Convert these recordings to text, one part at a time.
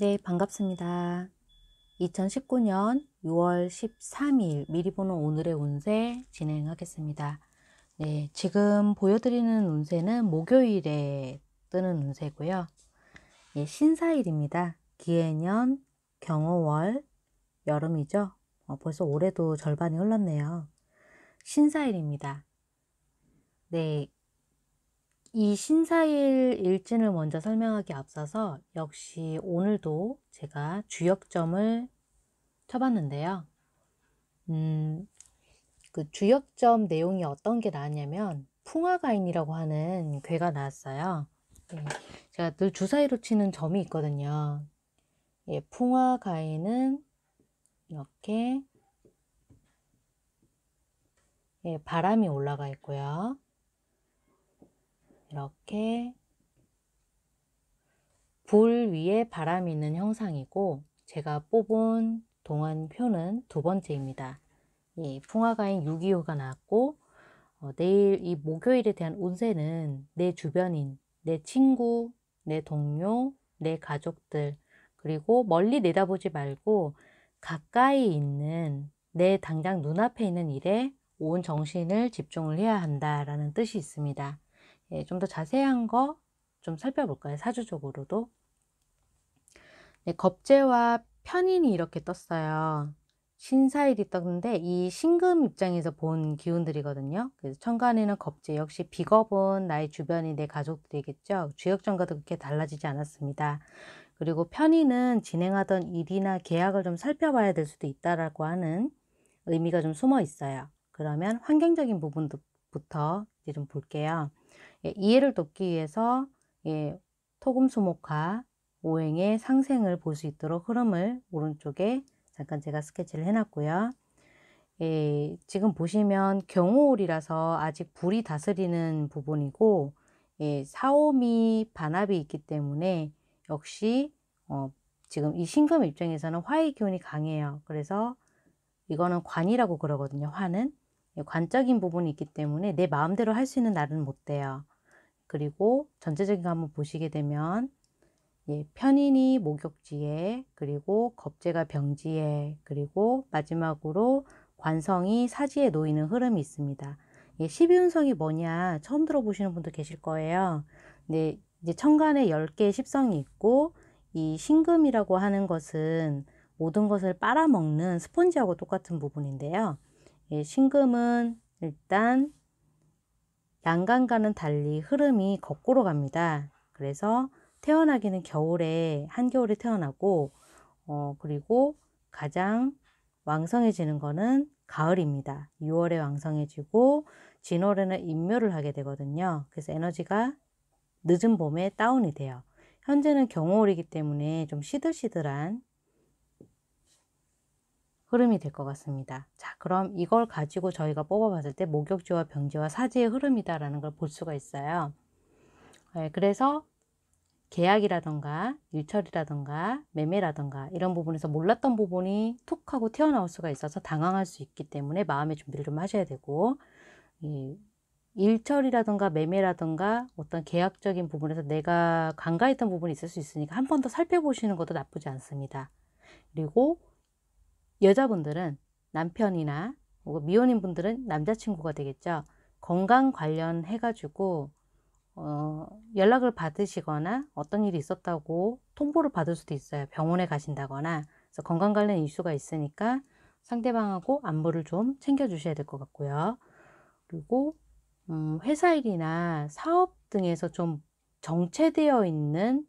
네, 반갑습니다. 2019년 6월 13일 미리 보는 오늘의 운세 진행하겠습니다. 네, 지금 보여드리는 운세는 목요일에 뜨는 운세고요. 예, 신사일입니다. 기해년, 경호월, 여름이죠. 어, 벌써 올해도 절반이 흘렀네요. 신사일입니다. 네, 이 신사일 일진을 먼저 설명하기 앞서서 역시 오늘도 제가 주역점을 쳐봤는데요. 음, 그 주역점 내용이 어떤 게 나왔냐면 풍화가인이라고 하는 괴가 나왔어요. 예, 제가 늘 주사위로 치는 점이 있거든요. 예, 풍화가인은 이렇게 예, 바람이 올라가 있고요. 이렇게 불 위에 바람이 있는 형상이고 제가 뽑은 동안 표는 두 번째입니다. 예, 풍화가인 6.25가 나왔고 어, 내일 이 목요일에 대한 운세는 내 주변인, 내 친구, 내 동료, 내 가족들 그리고 멀리 내다보지 말고 가까이 있는 내 당장 눈앞에 있는 일에 온 정신을 집중을 해야 한다라는 뜻이 있습니다. 예, 좀 더 자세한 거 좀 살펴볼까요? 사주적으로도. 네, 겁재와 편인이 이렇게 떴어요. 신사일이 떴는데 이 신금 입장에서 본 기운들이거든요. 그래서 천간에는 겁재 역시 비겁은 나의 주변이 내 가족들이겠죠. 주역전과도 그렇게 달라지지 않았습니다. 그리고 편의는 진행하던 일이나 계약을 좀 살펴봐야 될 수도 있다라고 하는 의미가 좀 숨어 있어요. 그러면 환경적인 부분부터 이제 좀 볼게요. 예, 이해를 돕기 위해서 예, 토금수목화 오행의 상생을 볼 수 있도록 흐름을 오른쪽에 잠깐 제가 스케치를 해놨고요. 예, 지금 보시면 경호홀이라서 아직 불이 다스리는 부분이고 예, 사오미 반합이 있기 때문에 역시 어, 지금 이 신금 입장에서는 화의 기운이 강해요. 그래서 이거는 관이라고 그러거든요. 화는 예, 관적인 부분이 있기 때문에 내 마음대로 할 수 있는 날은 못 돼요. 그리고 전체적인 거 한번 보시게 되면 예, 편인이 목욕지에 그리고 겁재가 병지에 그리고 마지막으로 관성이 사지에 놓이는 흐름이 있습니다. 예, 12운성이 뭐냐 처음 들어보시는 분도 계실 거예요. 근데 네, 이제 천간에 10개의 십성이 있고 이 신금이라고 하는 것은 모든 것을 빨아먹는 스펀지하고 똑같은 부분인데요. 예, 신금은 일단 양간과는 달리 흐름이 거꾸로 갑니다. 그래서 태어나기는 겨울에 한겨울에 태어나고 어, 그리고 가장 왕성해지는 거는 가을입니다. 6월에 왕성해지고 진월에는 임묘를 하게 되거든요. 그래서 에너지가 늦은 봄에 다운이 돼요. 현재는 경호월이기 때문에 좀 시들시들한 흐름이 될 것 같습니다. 자, 그럼 이걸 가지고 저희가 뽑아봤을 때 목욕지와 병지와 사지의 흐름이다라는 걸 볼 수가 있어요. 네, 그래서 계약이라던가 일처리라던가 매매라던가 이런 부분에서 몰랐던 부분이 툭 하고 튀어나올 수가 있어서 당황할 수 있기 때문에 마음의 준비를 좀 하셔야 되고 이 일처리라던가 매매라던가 어떤 계약적인 부분에서 내가 간과했던 부분이 있을 수 있으니까 한 번 더 살펴보시는 것도 나쁘지 않습니다. 그리고 여자분들은 남편이나 미혼인 분들은 남자친구가 되겠죠. 건강 관련해가지고 어, 연락을 받으시거나 어떤 일이 있었다고 통보를 받을 수도 있어요. 병원에 가신다거나 그래서 건강 관련 이슈가 있으니까 상대방하고 안부를 좀 챙겨주셔야 될 것 같고요. 그리고 음, 회사 일이나 사업 등에서 좀 정체되어 있는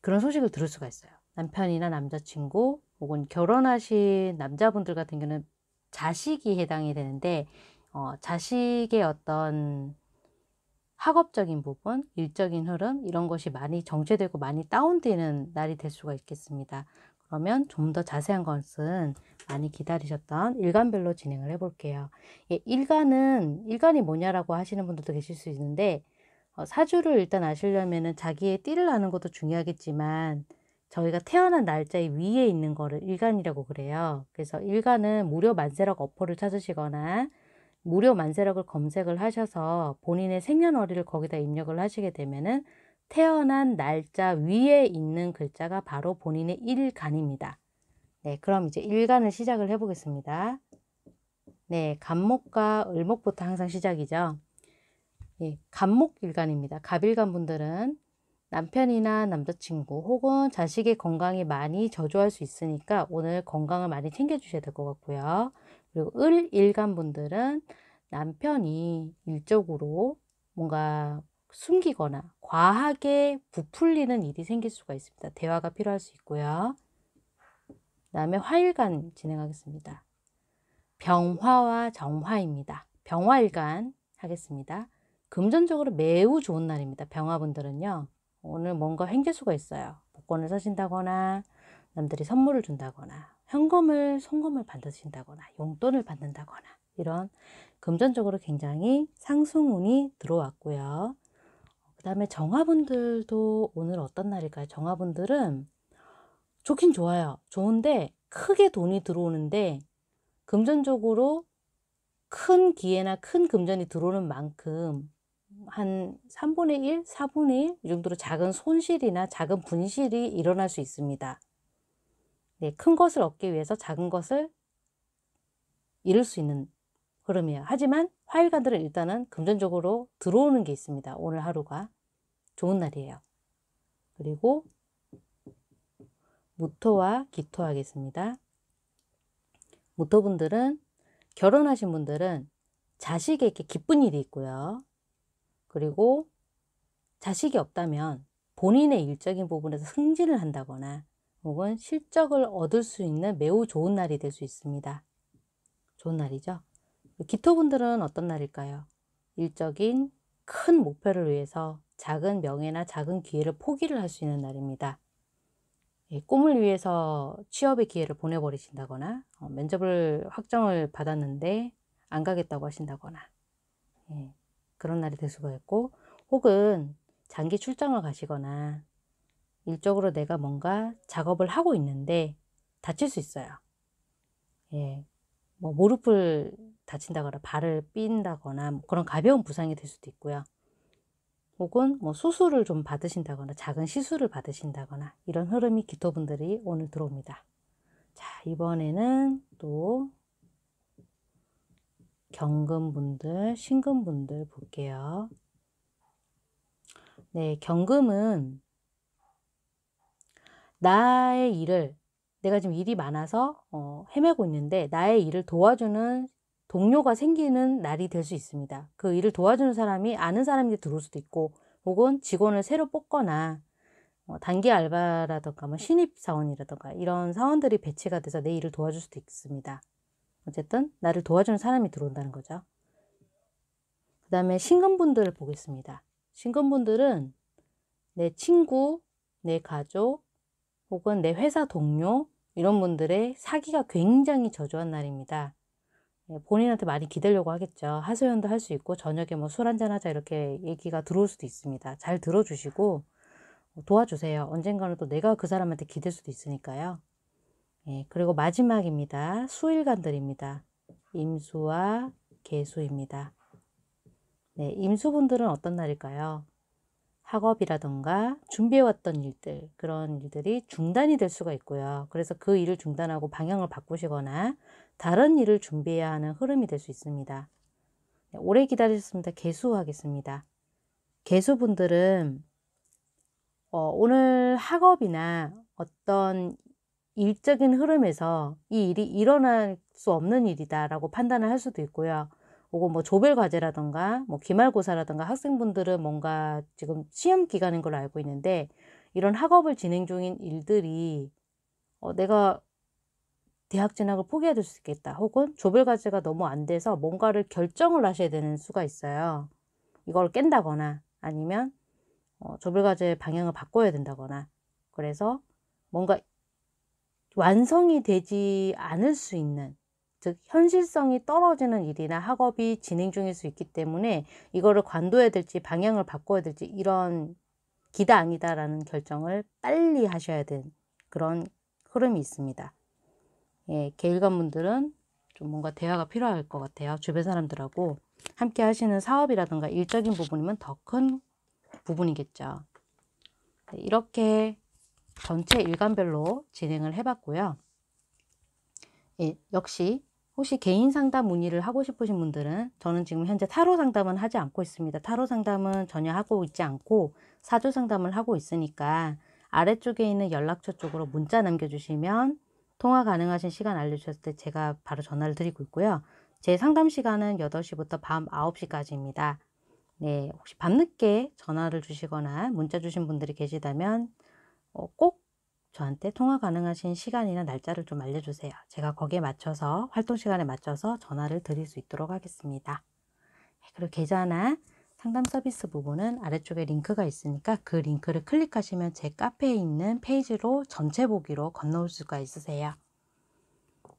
그런 소식을 들을 수가 있어요. 남편이나 남자친구 혹은 결혼하신 남자분들 같은 경우는 자식이 해당이 되는데 어, 자식의 어떤 학업적인 부분, 일적인 흐름 이런 것이 많이 정체되고 많이 다운되는 날이 될 수가 있겠습니다. 그러면 좀 더 자세한 것은 많이 기다리셨던 일간별로 진행을 해볼게요. 예, 일간은 일간이 뭐냐라고 하시는 분들도 계실 수 있는데 어, 사주를 일단 아시려면 자기의 띠를 아는 것도 중요하겠지만 저희가 태어난 날짜의 위에 있는 거를 일간이라고 그래요. 그래서 일간은 무료 만세력 어퍼를 찾으시거나 무료 만세력을 검색을 하셔서 본인의 생년월일을 거기다 입력을 하시게 되면은 태어난 날짜 위에 있는 글자가 바로 본인의 일간입니다. 네, 그럼 이제 일간을 시작을 해보겠습니다. 네, 간목과 을목부터 항상 시작이죠. 예, 간목일간입니다. 갑일간 분들은 남편이나 남자친구 혹은 자식의 건강이 많이 저조할 수 있으니까 오늘 건강을 많이 챙겨주셔야 될 것 같고요. 그리고 을 일간분들은 남편이 일적으로 뭔가 숨기거나 과하게 부풀리는 일이 생길 수가 있습니다. 대화가 필요할 수 있고요. 다음에 화일간 진행하겠습니다. 병화와 정화입니다. 병화일간 하겠습니다. 금전적으로 매우 좋은 날입니다. 병화분들은요. 오늘 뭔가 횡재수가 있어요. 복권을 사신다거나 남들이 선물을 준다거나 현금을 송금을 받으신다거나 용돈을 받는다거나 이런 금전적으로 굉장히 상승운이 들어왔고요. 그 다음에 정화분들도 오늘 어떤 날일까요? 정화분들은 좋긴 좋아요. 좋은데 크게 돈이 들어오는데 금전적으로 큰 기회나 큰 금전이 들어오는 만큼 한 3분의 1, 4분의 1 정도로 작은 손실이나 작은 분실이 일어날 수 있습니다. 네, 큰 것을 얻기 위해서 작은 것을 잃을 수 있는 흐름이에요. 하지만 화일간들은 일단은 금전적으로 들어오는 게 있습니다. 오늘 하루가 좋은 날이에요. 그리고 무토와 기토 하겠습니다. 무토분들은 결혼하신 분들은 자식에게 기쁜 일이 있고요. 그리고 자식이 없다면 본인의 일적인 부분에서 승진을 한다거나 혹은 실적을 얻을 수 있는 매우 좋은 날이 될 수 있습니다. 좋은 날이죠. 기토분들은 어떤 날일까요? 일적인 큰 목표를 위해서 작은 명예나 작은 기회를 포기를 할 수 있는 날입니다. 예, 꿈을 위해서 취업의 기회를 보내버리신다거나 어, 면접을 확정을 받았는데 안 가겠다고 하신다거나 예, 그런 날이 될 수가 있고 혹은 장기 출장을 가시거나 일적으로 내가 뭔가 작업을 하고 있는데 다칠 수 있어요. 예. 뭐 무릎을 다친다거나 발을 삔다거나 뭐 그런 가벼운 부상이 될 수도 있고요. 혹은 뭐 수술을 좀 받으신다거나 작은 시술을 받으신다거나 이런 흐름이 기토분들이 오늘 들어옵니다. 자, 이번에는 또 경금분들, 신금분들 볼게요. 네, 경금은 나의 일을 내가 지금 일이 많아서 어, 헤매고 있는데 나의 일을 도와주는 동료가 생기는 날이 될 수 있습니다. 그 일을 도와주는 사람이 아는 사람이 들어올 수도 있고 혹은 직원을 새로 뽑거나 어, 단기 알바라든가 뭐 신입 사원이라든가 이런 사원들이 배치가 돼서 내 일을 도와줄 수도 있습니다. 어쨌든 나를 도와주는 사람이 들어온다는 거죠. 그 다음에 신금분들을 보겠습니다. 신금분들은 내 친구, 내 가족, 혹은 내 회사 동료 이런 분들의 사기가 굉장히 저조한 날입니다. 예, 본인한테 많이 기대려고 하겠죠. 하소연도 할 수 있고 저녁에 뭐 술 한잔 하자 이렇게 얘기가 들어올 수도 있습니다. 잘 들어주시고 도와주세요. 언젠가는 또 내가 그 사람한테 기댈 수도 있으니까요. 예, 그리고 마지막입니다. 수일간들입니다. 임수와 개수입니다. 네, 임수분들은 어떤 날일까요? 학업이라던가 준비해왔던 일들, 그런 일들이 중단이 될 수가 있고요. 그래서 그 일을 중단하고 방향을 바꾸시거나 다른 일을 준비해야 하는 흐름이 될 수 있습니다. 네, 오래 기다리셨습니다. 개수하겠습니다. 개수분들은 어, 오늘 학업이나 어떤 일적인 흐름에서 이 일이 일어날 수 없는 일이다라고 판단을 할 수도 있고요. 혹은 뭐 조별 과제라든가뭐기말고사라든가 학생분들은 뭔가 지금 시험 기간인 걸로 알고 있는데 이런 학업을 진행 중인 일들이 어, 내가 대학 진학을 포기해야 될 수 있겠다. 혹은 조별 과제가 너무 안 돼서 뭔가를 결정을 하셔야 되는 수가 있어요. 이걸 깬다거나 아니면 어, 조별 과제 방향을 바꿔야 된다거나 그래서 뭔가 완성이 되지 않을 수 있는 즉 현실성이 떨어지는 일이나 학업이 진행 중일 수 있기 때문에 이거를 관둬야 될지 방향을 바꿔야 될지 이런 기다 아니다라는 결정을 빨리 하셔야 되는 그런 흐름이 있습니다. 예, 계일관 분들은 좀 뭔가 대화가 필요할 것 같아요. 주변 사람들하고 함께 하시는 사업이라든가 일적인 부분이면 더 큰 부분이겠죠. 네, 이렇게 전체 일간별로 진행을 해봤고요. 예, 역시 혹시 개인 상담 문의를 하고 싶으신 분들은 저는 지금 현재 타로 상담은 하지 않고 있습니다. 타로 상담은 전혀 하고 있지 않고 사주 상담을 하고 있으니까 아래쪽에 있는 연락처 쪽으로 문자 남겨주시면 통화 가능하신 시간 알려주셨을 때 제가 바로 전화를 드리고 있고요. 제 상담 시간은 8시부터 밤 9시까지입니다. 네, 혹시 밤늦게 전화를 주시거나 문자 주신 분들이 계시다면 어, 꼭 저한테 통화 가능하신 시간이나 날짜를 좀 알려주세요. 제가 거기에 맞춰서 활동 시간에 맞춰서 전화를 드릴 수 있도록 하겠습니다. 네, 그리고 계좌나 상담 서비스 부분은 아래쪽에 링크가 있으니까 그 링크를 클릭하시면 제 카페에 있는 페이지로 전체 보기로 건너올 수가 있으세요.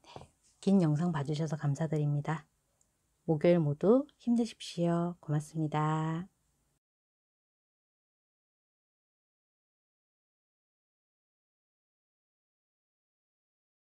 네, 긴 영상 봐주셔서 감사드립니다. 목요일 모두 힘내십시오. 고맙습니다.